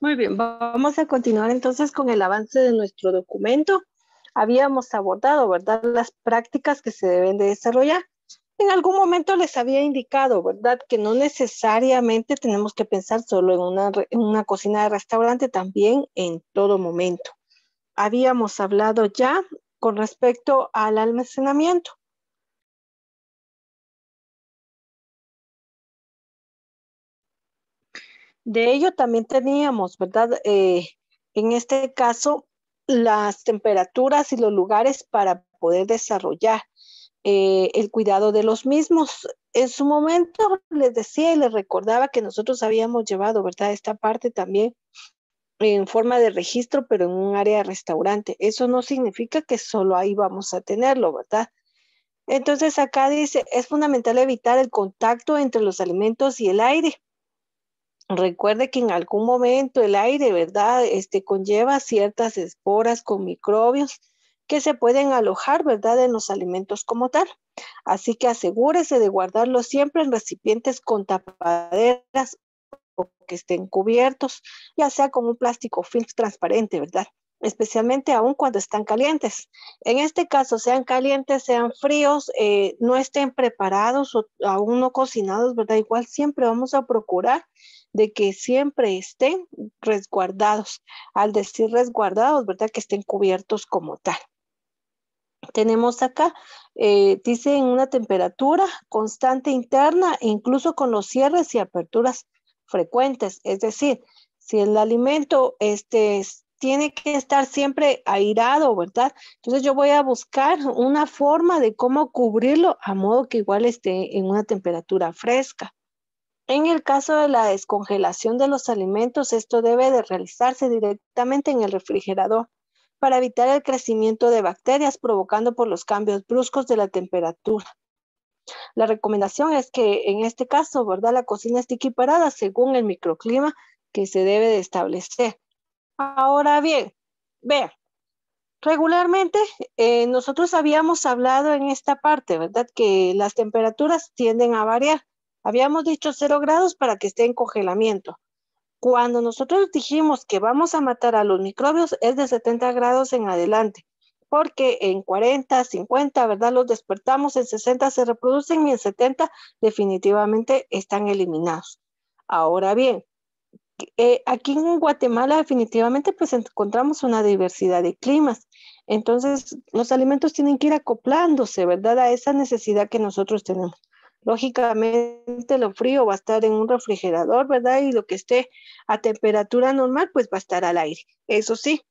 Muy bien, vamos a continuar entonces con el avance de nuestro documento. Habíamos abordado, ¿verdad?, las prácticas que se deben de desarrollar. En algún momento les había indicado, ¿verdad?, que no necesariamente tenemos que pensar solo en una, en una cocina de restaurante, también en todo momento. Habíamos hablado ya con respecto al almacenamiento. De ello también teníamos, ¿verdad? Eh, en este caso, las temperaturas y los lugares para poder desarrollar eh, el cuidado de los mismos. En su momento les decía y les recordaba que nosotros habíamos llevado, ¿verdad? Esta parte también en forma de registro, pero en un área de restaurante. Eso no significa que solo ahí vamos a tenerlo, ¿verdad? Entonces acá dice, es fundamental evitar el contacto entre los alimentos y el aire. Recuerde que en algún momento el aire, ¿verdad? Este conlleva ciertas esporas con microbios que se pueden alojar, ¿verdad?, en los alimentos como tal. Así que asegúrese de guardarlos siempre en recipientes con tapaderas o que estén cubiertos, ya sea con un plástico film transparente, ¿verdad? especialmente aún cuando están calientes. En este caso, sean calientes, sean fríos, eh, no estén preparados o aún no cocinados, ¿verdad? Igual siempre vamos a procurar de que siempre estén resguardados. Al decir resguardados, ¿verdad? Que estén cubiertos como tal. Tenemos acá, dicen eh, dice una temperatura constante interna, incluso con los cierres y aperturas frecuentes. Es decir, si el alimento este, tiene que estar siempre airado, ¿verdad? Entonces yo voy a buscar una forma de cómo cubrirlo a modo que igual esté en una temperatura fresca. En el caso de la descongelación de los alimentos, esto debe de realizarse directamente en el refrigerador para evitar el crecimiento de bacterias provocando por los cambios bruscos de la temperatura. La recomendación es que en este caso, ¿verdad? La cocina esté equiparada según el microclima que se debe de establecer. Ahora bien, vea, regularmente eh, nosotros habíamos hablado en esta parte, ¿verdad? Que las temperaturas tienden a variar. Habíamos dicho cero grados para que esté en congelamiento. Cuando nosotros dijimos que vamos a matar a los microbios es de 70 grados en adelante, porque en 40, 50, ¿verdad? Los despertamos, en 60 se reproducen y en 70 definitivamente están eliminados. Ahora bien, eh, aquí en Guatemala definitivamente pues encontramos una diversidad de climas. Entonces, los alimentos tienen que ir acoplándose, ¿verdad? A esa necesidad que nosotros tenemos. Lógicamente, lo frío va a estar en un refrigerador, ¿verdad? Y lo que esté a temperatura normal, pues va a estar al aire. Eso sí,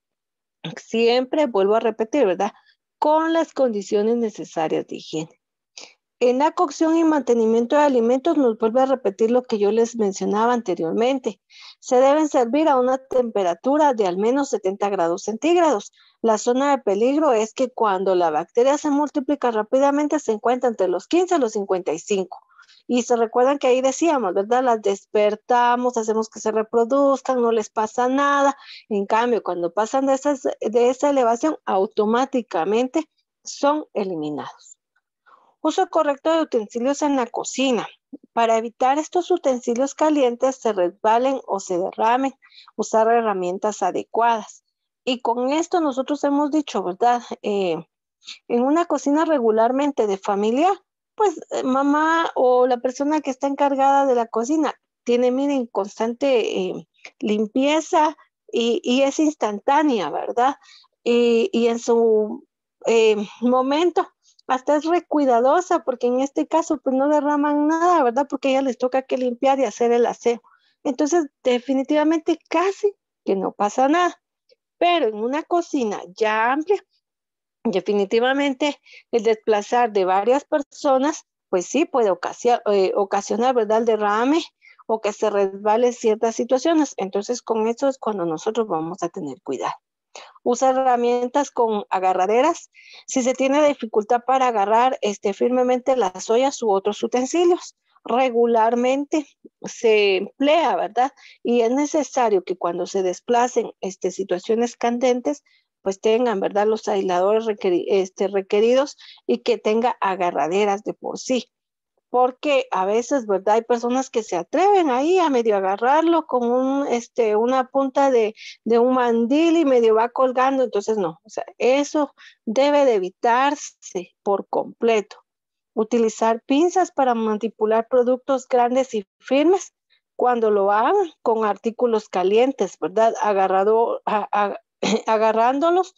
siempre vuelvo a repetir, ¿verdad? Con las condiciones necesarias de higiene. En la cocción y mantenimiento de alimentos nos vuelve a repetir lo que yo les mencionaba anteriormente. Se deben servir a una temperatura de al menos 70 grados centígrados. La zona de peligro es que cuando la bacteria se multiplica rápidamente se encuentra entre los 15 y los 55. Y se recuerdan que ahí decíamos, ¿verdad? Las despertamos, hacemos que se reproduzcan, no les pasa nada. En cambio, cuando pasan de, de esa elevación, automáticamente son eliminados. Uso correcto de utensilios en la cocina. Para evitar estos utensilios calientes se resbalen o se derramen, usar herramientas adecuadas. Y con esto nosotros hemos dicho, ¿verdad? Eh, en una cocina regularmente de familia, pues eh, mamá o la persona que está encargada de la cocina tiene, miren, constante eh, limpieza y, es instantánea, ¿verdad? Y, en su momento hasta es recuidadosa, porque en este caso pues no derraman nada, ¿verdad? Porque ya ella les toca que limpiar y hacer el aseo. Entonces, definitivamente casi que no pasa nada. Pero en una cocina ya amplia, definitivamente el desplazar de varias personas, pues sí puede eh, ocasionar, ¿verdad? El derrame o que se resbale ciertas situaciones. Entonces, con eso es cuando nosotros vamos a tener cuidado. Usa herramientas con agarraderas si se tiene dificultad para agarrar este, firmemente las ollas u otros utensilios. Regularmente se emplea, ¿verdad? Y es necesario que cuando se desplacen este, situaciones candentes, pues tengan, ¿verdad? Los aisladores este, requeridos y que tenga agarraderas de por sí porque a veces, ¿verdad? Hay personas que se atreven ahí a medio agarrarlo con un, este, una punta de, un mandil y medio va colgando, entonces no, o sea, eso debe de evitarse por completo. Utilizar pinzas para manipular productos grandes y firmes cuando lo hagan con artículos calientes, ¿verdad? Agarrado, agarrándolos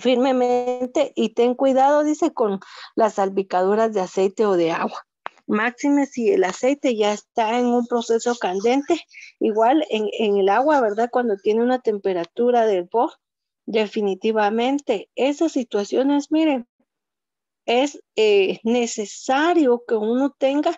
firmemente y ten cuidado, dice, con las salpicaduras de aceite o de agua. Máxime si el aceite ya está en un proceso candente, igual en, el agua, ¿verdad? Cuando tiene una temperatura de por, definitivamente esas situaciones, miren, es eh, necesario que uno tenga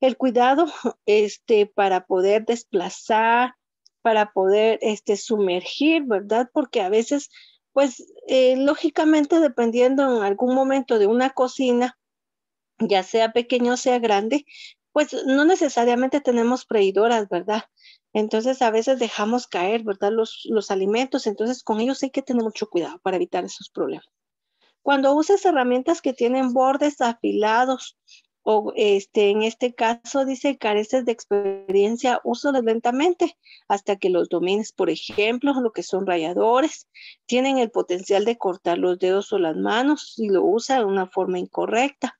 el cuidado este, para poder desplazar, para poder este, sumergir, ¿verdad? Porque a veces pues eh, lógicamente dependiendo en algún momento de una cocina, ya sea pequeño o sea grande, pues no necesariamente tenemos freidoras, ¿verdad? Entonces a veces dejamos caer, ¿verdad? Los, los alimentos, entonces con ellos hay que tener mucho cuidado para evitar esos problemas. Cuando uses herramientas que tienen bordes afilados o este, en este caso dice careces de experiencia, úsalo lentamente hasta que los domines. Por ejemplo, lo que son rayadores, tienen el potencial de cortar los dedos o las manos si lo usa de una forma incorrecta.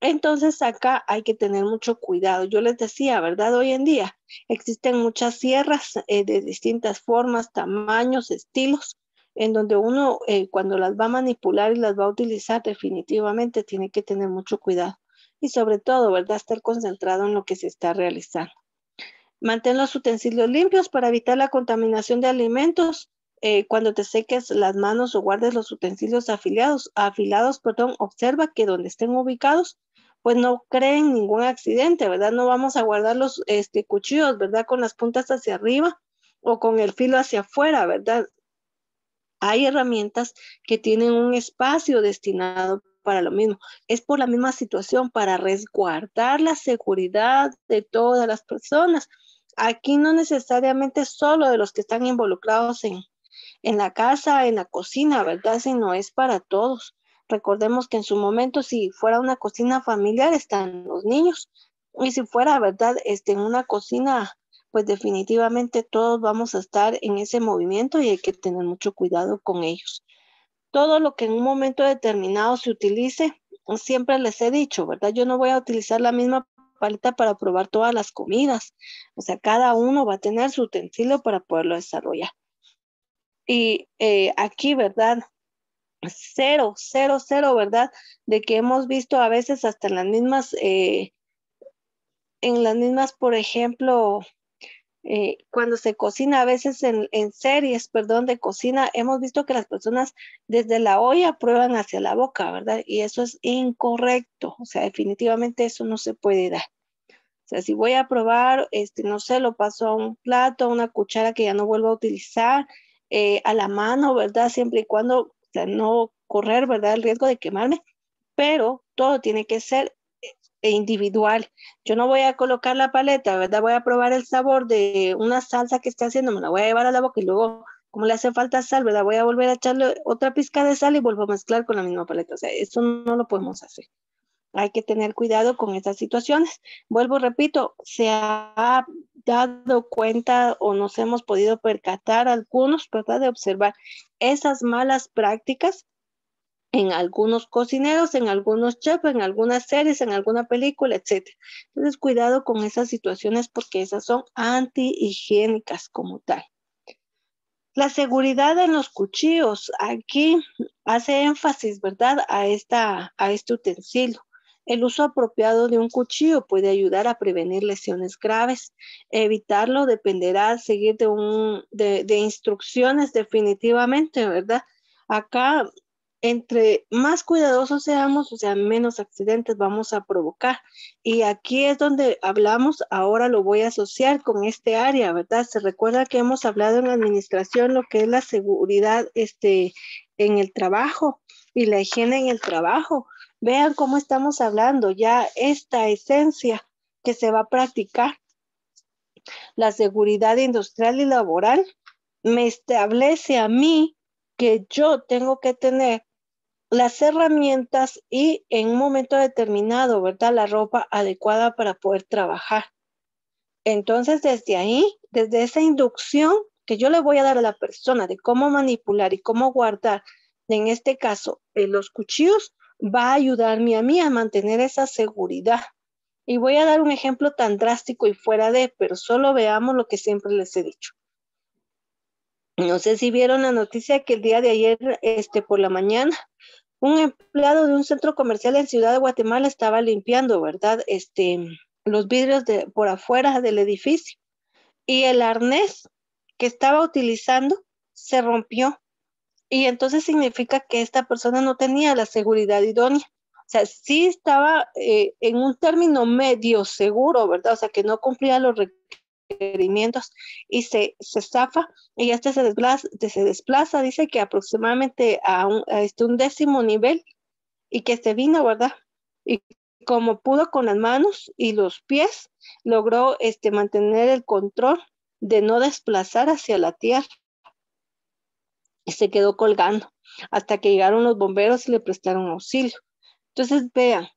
Entonces acá hay que tener mucho cuidado. Yo les decía, ¿verdad? Hoy en día existen muchas sierras eh, de distintas formas, tamaños, estilos, en donde uno eh, cuando las va a manipular y las va a utilizar definitivamente tiene que tener mucho cuidado y sobre todo, ¿verdad? Estar concentrado en lo que se está realizando. Mantén los utensilios limpios para evitar la contaminación de alimentos. Eh, cuando te seques las manos o guardes los utensilios afiliados, afilados, perdón, observa que donde estén ubicados, pues no creen ningún accidente, ¿verdad? No vamos a guardar los este, cuchillos, ¿verdad? Con las puntas hacia arriba o con el filo hacia afuera, ¿verdad? Hay herramientas que tienen un espacio destinado para lo mismo. Es por la misma situación, para resguardar la seguridad de todas las personas. Aquí no necesariamente solo de los que están involucrados en, en la casa, en la cocina, ¿verdad? Sino es para todos. Recordemos que en su momento, si fuera una cocina familiar, están los niños. Y si fuera, ¿verdad? Este, en una cocina pues definitivamente todos vamos a estar en ese movimiento y hay que tener mucho cuidado con ellos todo lo que en un momento determinado se utilice, siempre les he dicho, ¿verdad? Yo no voy a utilizar la misma paleta para probar todas las comidas. O sea, cada uno va a tener su utensilio para poderlo desarrollar. Y eh, aquí, ¿verdad? Cero, cero, cero, ¿verdad? De que hemos visto a veces hasta en las mismas, eh, en las mismas, por ejemplo, eh, cuando se cocina, a veces en, series, perdón, de cocina, hemos visto que las personas desde la olla prueban hacia la boca, ¿verdad? Y eso es incorrecto, o sea, definitivamente eso no se puede dar. O sea, si voy a probar, este, no sé, lo paso a un plato, a una cuchara que ya no vuelvo a utilizar, eh, a la mano, ¿verdad? Siempre y cuando, o sea, no correr, ¿verdad? El riesgo de quemarme, pero todo tiene que ser e individual. Yo no voy a colocar la paleta, ¿verdad? Voy a probar el sabor de una salsa que está haciendo, me la voy a llevar a la boca y luego, como le hace falta sal, ¿verdad? Voy a volver a echarle otra pizca de sal y vuelvo a mezclar con la misma paleta. O sea, eso no lo podemos hacer. Hay que tener cuidado con estas situaciones. Vuelvo, repito, se ha dado cuenta o nos hemos podido percatar algunos, ¿verdad? De observar esas malas prácticas en algunos cocineros, en algunos chefs, en algunas series, en alguna película, etc. Entonces, cuidado con esas situaciones porque esas son antihigiénicas como tal. La seguridad en los cuchillos, aquí hace énfasis, ¿verdad?, a, esta, a este utensilio. El uso apropiado de un cuchillo puede ayudar a prevenir lesiones graves. Evitarlo dependerá seguir de, un, de instrucciones definitivamente, ¿verdad? Acá entre más cuidadosos seamos, o sea, menos accidentes vamos a provocar. Y aquí es donde hablamos, ahora lo voy a asociar con este área, ¿verdad? Se recuerda que hemos hablado en la administración lo que es la seguridad este, en el trabajo y la higiene en el trabajo. Vean cómo estamos hablando ya esta esencia que se va a practicar. La seguridad industrial y laboral me establece a mí que yo tengo que tener las herramientas y en un momento determinado, ¿verdad? La ropa adecuada para poder trabajar. Entonces, desde ahí, desde esa inducción que yo le voy a dar a la persona de cómo manipular y cómo guardar, en este caso, eh, los cuchillos, va a ayudarme a mí a mantener esa seguridad. Y voy a dar un ejemplo tan drástico y fuera de, pero solo veamos lo que siempre les he dicho. No sé si vieron la noticia que el día de ayer, este, por la mañana, un empleado de un centro comercial en Ciudad de Guatemala estaba limpiando, ¿verdad? Este, los vidrios de, por afuera del edificio. Y el arnés que estaba utilizando se rompió. Y entonces significa que esta persona no tenía la seguridad idónea. O sea, sí estaba eh, en un término medio seguro, ¿verdad? O sea, que no cumplía los requisitos y se, se zafa y este se desplaza, se desplaza dice que aproximadamente a un, este, un décimo nivel y que se vino, ¿verdad? Y como pudo con las manos y los pies, logró este, mantener el control de no desplazar hacia la tierra. Y se quedó colgando hasta que llegaron los bomberos y le prestaron auxilio. Entonces, vean,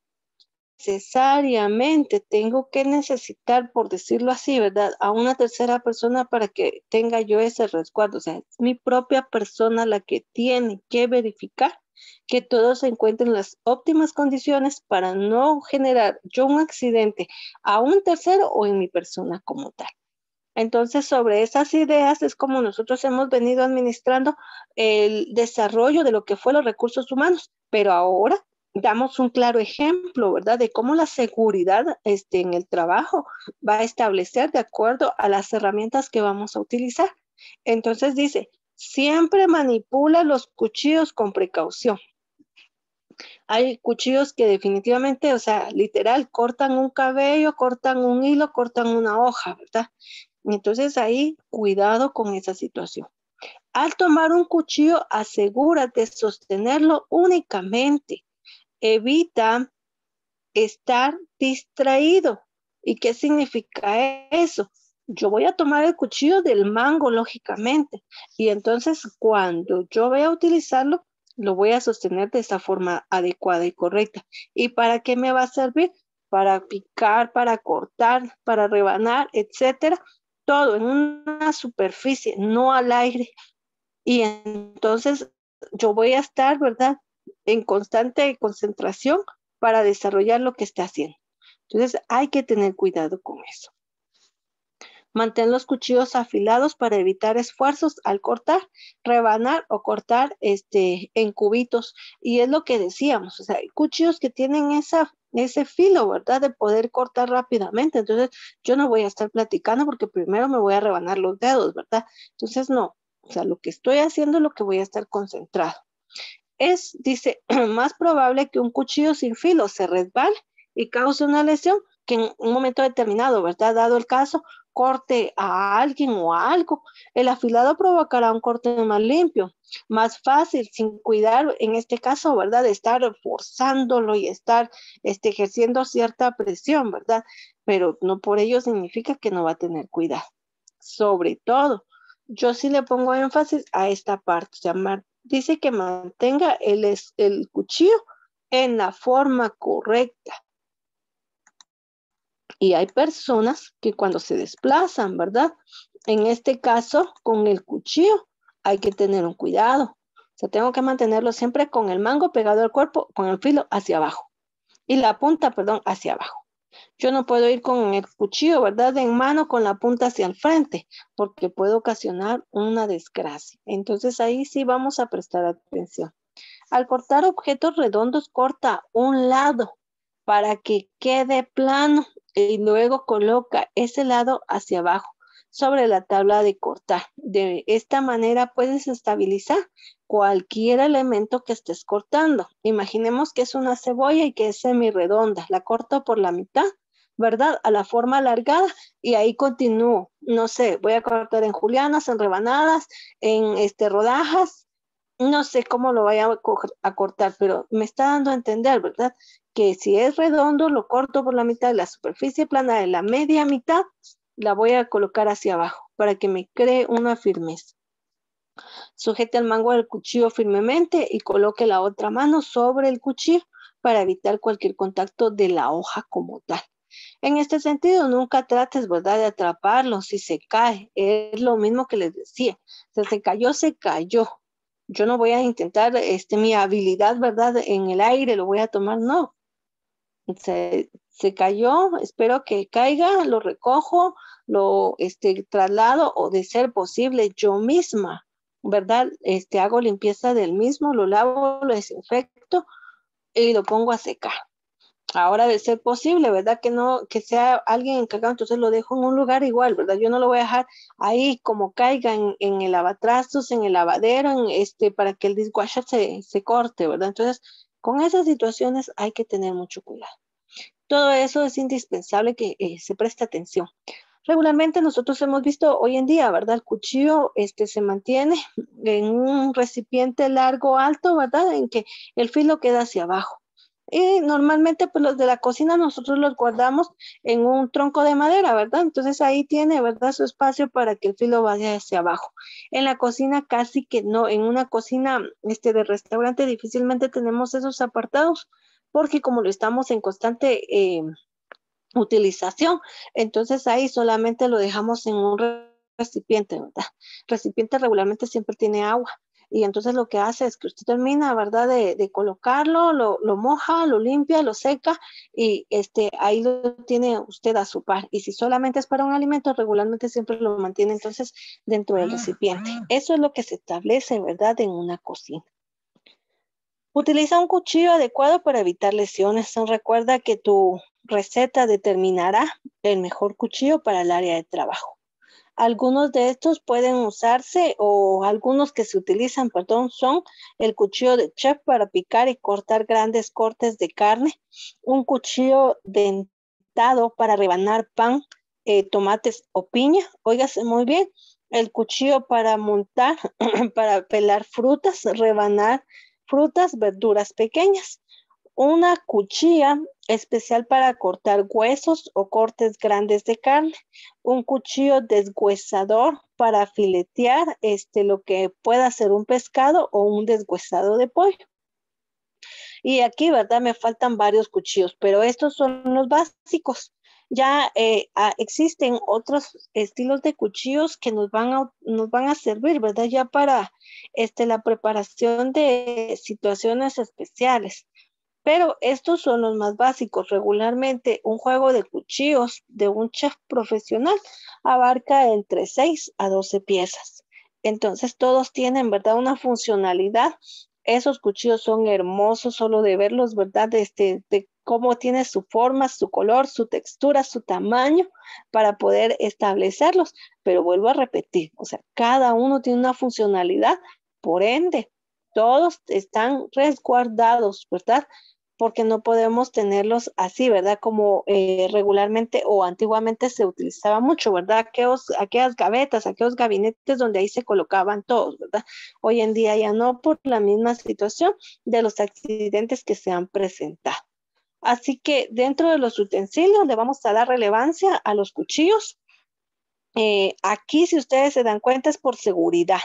necesariamente tengo que necesitar, por decirlo así, ¿verdad? A una tercera persona para que tenga yo ese resguardo. O sea, mi propia persona la que tiene que verificar que todos se encuentren las óptimas condiciones para no generar yo un accidente a un tercero o en mi persona como tal. Entonces, sobre esas ideas es como nosotros hemos venido administrando el desarrollo de lo que fue los recursos humanos, pero ahora damos un claro ejemplo, ¿verdad?, de cómo la seguridad este, en el trabajo va a establecer de acuerdo a las herramientas que vamos a utilizar. Entonces dice, siempre manipula los cuchillos con precaución. Hay cuchillos que definitivamente, o sea, literal, cortan un cabello, cortan un hilo, cortan una hoja, ¿verdad? Entonces ahí, cuidado con esa situación. Al tomar un cuchillo, asegúrate de sostenerlo únicamente evita estar distraído. ¿Y qué significa eso? Yo voy a tomar el cuchillo del mango, lógicamente, y entonces cuando yo voy a utilizarlo, lo voy a sostener de esta forma adecuada y correcta. ¿Y para qué me va a servir? Para picar, para cortar, para rebanar, etcétera. Todo en una superficie, no al aire. Y entonces yo voy a estar, ¿verdad? en constante concentración para desarrollar lo que está haciendo. Entonces hay que tener cuidado con eso. Mantén los cuchillos afilados para evitar esfuerzos al cortar, rebanar o cortar este, en cubitos. Y es lo que decíamos, o sea, cuchillos que tienen esa, ese filo, ¿verdad? De poder cortar rápidamente. Entonces, yo no voy a estar platicando porque primero me voy a rebanar los dedos, ¿verdad? Entonces, no, o sea, lo que estoy haciendo es lo que voy a estar concentrado es, dice, más probable que un cuchillo sin filo se resbale y cause una lesión que en un momento determinado, ¿verdad? Dado el caso, corte a alguien o algo. El afilado provocará un corte más limpio, más fácil, sin cuidar, en este caso, ¿verdad? De estar forzándolo y estar este, ejerciendo cierta presión, ¿verdad? Pero no por ello significa que no va a tener cuidado. Sobre todo, yo sí le pongo énfasis a esta parte, llamar dice que mantenga el, el cuchillo en la forma correcta. Y hay personas que cuando se desplazan, ¿verdad? En este caso, con el cuchillo hay que tener un cuidado. O sea, tengo que mantenerlo siempre con el mango pegado al cuerpo, con el filo hacia abajo. Y la punta, perdón, hacia abajo. Yo no puedo ir con el cuchillo, ¿verdad? En mano con la punta hacia el frente, porque puede ocasionar una desgracia. Entonces ahí sí vamos a prestar atención. Al cortar objetos redondos, corta un lado para que quede plano y luego coloca ese lado hacia abajo sobre la tabla de cortar. De esta manera puedes estabilizar cualquier elemento que estés cortando. Imaginemos que es una cebolla y que es semi redonda La corto por la mitad, ¿verdad? A la forma alargada y ahí continúo. No sé, voy a cortar en julianas, en rebanadas, en este, rodajas. No sé cómo lo voy a cortar, pero me está dando a entender, ¿verdad? Que si es redondo, lo corto por la mitad de la superficie plana de la media mitad la voy a colocar hacia abajo para que me cree una firmeza. Sujete el mango del cuchillo firmemente y coloque la otra mano sobre el cuchillo para evitar cualquier contacto de la hoja como tal. En este sentido, nunca trates, ¿verdad?, de atraparlo si se cae. Es lo mismo que les decía. Si se cayó, se cayó. Yo no voy a intentar este, mi habilidad, ¿verdad?, en el aire, lo voy a tomar. No, se, se cayó, espero que caiga, lo recojo, lo este, traslado o de ser posible yo misma, ¿verdad? Este, hago limpieza del mismo, lo lavo, lo desinfecto y lo pongo a secar. Ahora de ser posible, ¿verdad? Que no, que sea alguien encargado, entonces lo dejo en un lugar igual, ¿verdad? Yo no lo voy a dejar ahí como caiga en, el lavatrastos, en el lavadero, este, para que el dishwasher se, se corte, ¿verdad? Entonces, con esas situaciones hay que tener mucho cuidado. Todo eso es indispensable que eh, se preste atención. Regularmente nosotros hemos visto hoy en día, ¿verdad? El cuchillo este, se mantiene en un recipiente largo, alto, ¿verdad? En que el filo queda hacia abajo y normalmente pues los de la cocina nosotros los guardamos en un tronco de madera, ¿verdad? Entonces ahí tiene, ¿verdad? Su espacio para que el filo vaya hacia abajo. En la cocina casi que no, en una cocina este, de restaurante difícilmente tenemos esos apartados porque como lo estamos en constante em, utilización, entonces ahí solamente lo dejamos en un recipiente, ¿verdad? Recipiente regularmente siempre tiene agua. Y entonces lo que hace es que usted termina, ¿verdad?, de, colocarlo, lo, lo, moja, lo limpia, lo seca y este, ahí lo tiene usted a su par. Y si solamente es para un alimento, regularmente siempre lo mantiene entonces dentro del ah, recipiente. Ah. Eso es lo que se establece, ¿verdad?, en una cocina. Utiliza un cuchillo adecuado para evitar lesiones. Recuerda que tu receta determinará el mejor cuchillo para el área de trabajo. Algunos de estos pueden usarse o algunos que se utilizan, perdón, son el cuchillo de chef para picar y cortar grandes cortes de carne, un cuchillo dentado para rebanar pan, eh, tomates o piña, óigase muy bien, el cuchillo para montar, para pelar frutas, rebanar frutas, verduras pequeñas, una cuchilla especial para cortar huesos o cortes grandes de carne, un cuchillo deshuesador para filetear este, lo que pueda ser un pescado o un desguesado de pollo. Y aquí, ¿verdad? Me faltan varios cuchillos, pero estos son los básicos. Ya eh, ah, existen otros estilos de cuchillos que nos van a, nos van a servir, ¿verdad? Ya para este, la preparación de situaciones especiales. Pero estos son los más básicos. Regularmente un juego de cuchillos de un chef profesional abarca entre 6 a 12 piezas. Entonces todos tienen, ¿verdad? Una funcionalidad. Esos cuchillos son hermosos solo de verlos, ¿verdad? De, este, de cómo tiene su forma, su color, su textura, su tamaño para poder establecerlos. Pero vuelvo a repetir, o sea, cada uno tiene una funcionalidad, por ende, todos están resguardados, ¿verdad? Porque no podemos tenerlos así, ¿verdad? Como eh, regularmente o antiguamente se utilizaba mucho, ¿verdad? aquellas gavetas, aquellos gabinetes donde ahí se colocaban todos, ¿verdad? Hoy en día ya no por la misma situación de los accidentes que se han presentado. Así que dentro de los utensilios le vamos a dar relevancia a los cuchillos. Eh, aquí, si ustedes se dan cuenta, es por seguridad,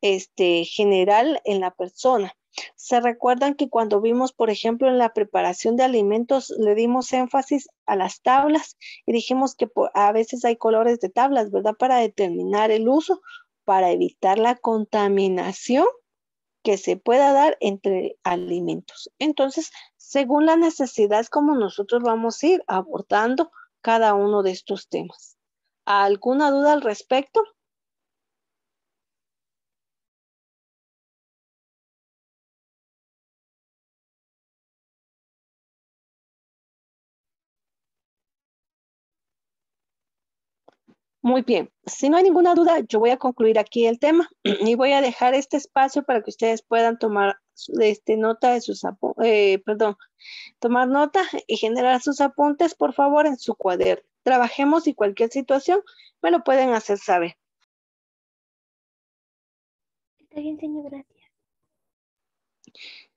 este, general en la persona. Se recuerdan que cuando vimos, por ejemplo, en la preparación de alimentos, le dimos énfasis a las tablas y dijimos que a veces hay colores de tablas, ¿verdad? Para determinar el uso, para evitar la contaminación que se pueda dar entre alimentos. Entonces, según la necesidad, como nosotros vamos a ir abordando cada uno de estos temas. ¿Alguna duda al respecto? Muy bien, si no hay ninguna duda, yo voy a concluir aquí el tema y voy a dejar este espacio para que ustedes puedan tomar este, nota de sus eh, perdón, tomar nota y generar sus apuntes, por favor, en su cuaderno. Trabajemos y cualquier situación me lo pueden hacer saber. Está bien, señor, gracias.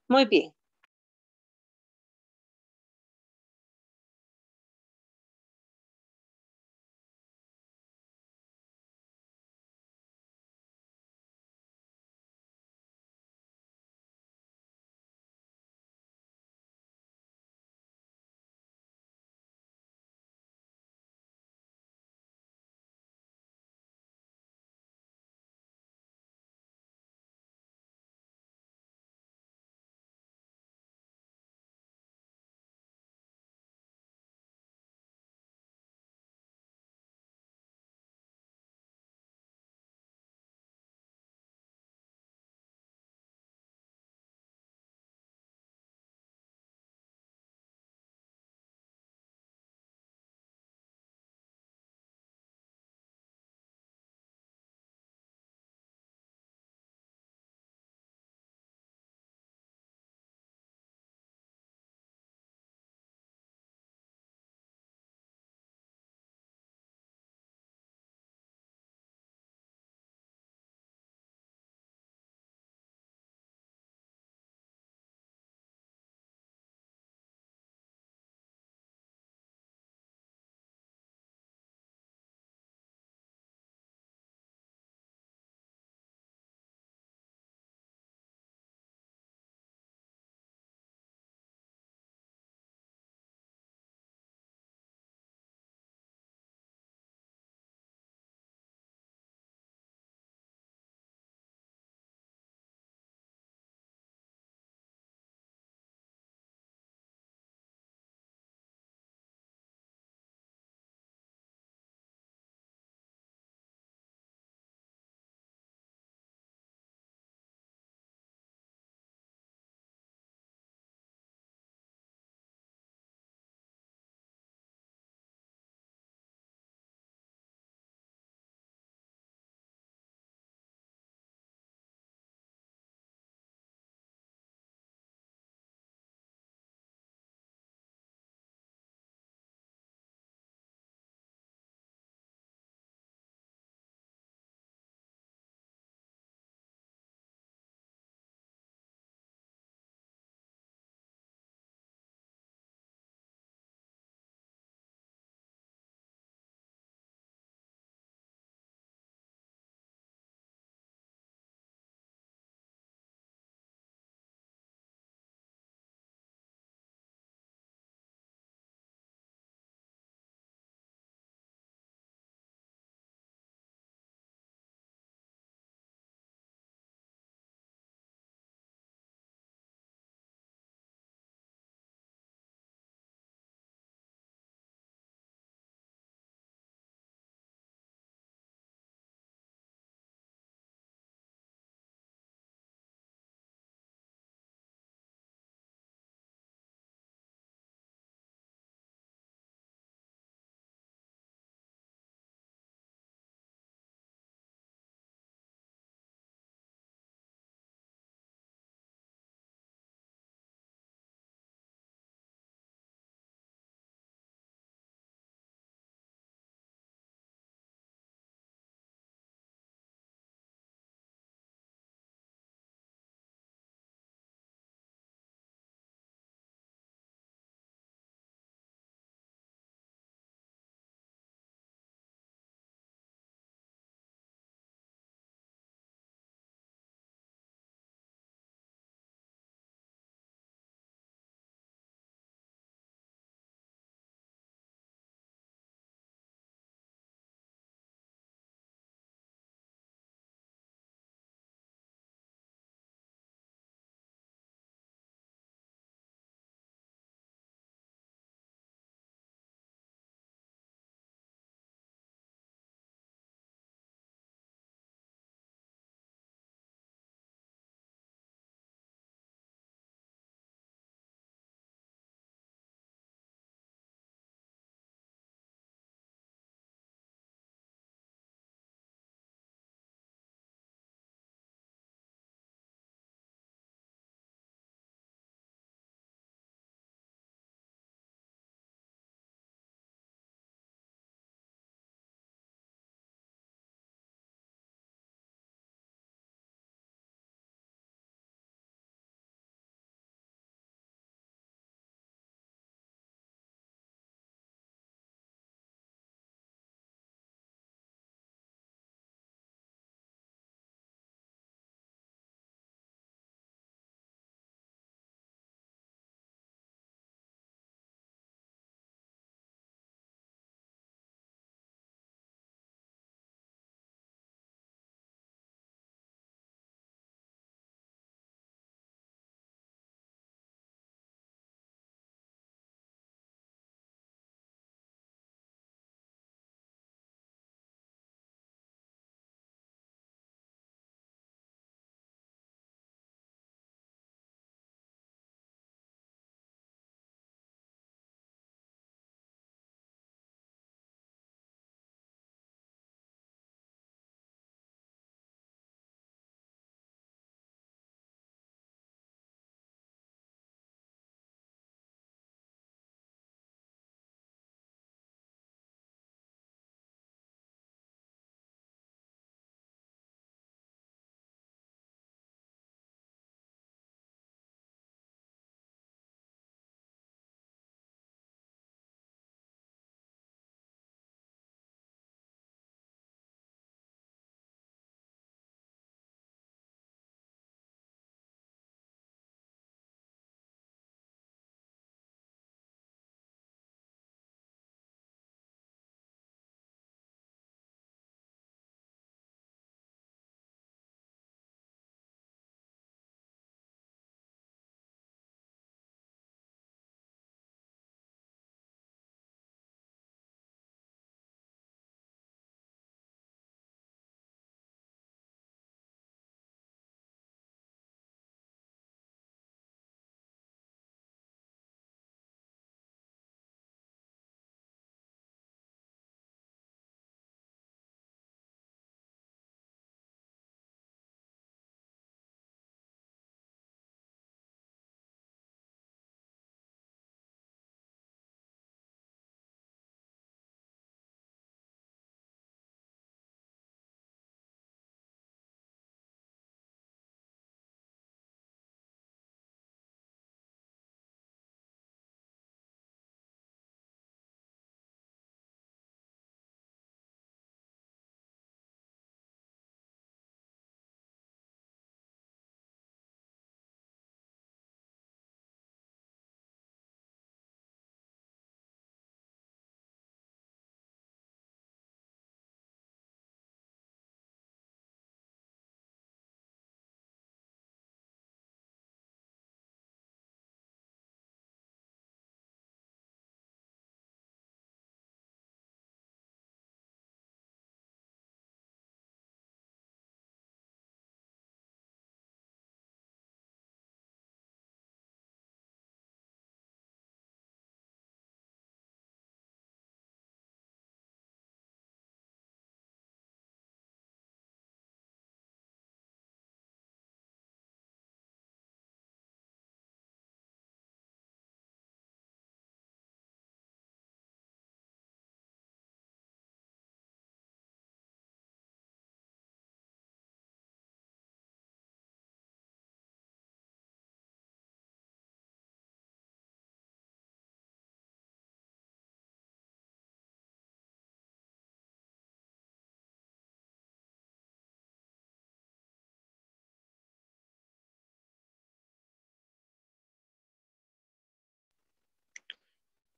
Muy bien.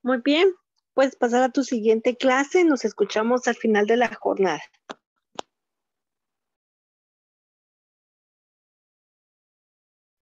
Muy bien, puedes pasar a tu siguiente clase. Nos escuchamos al final de la jornada.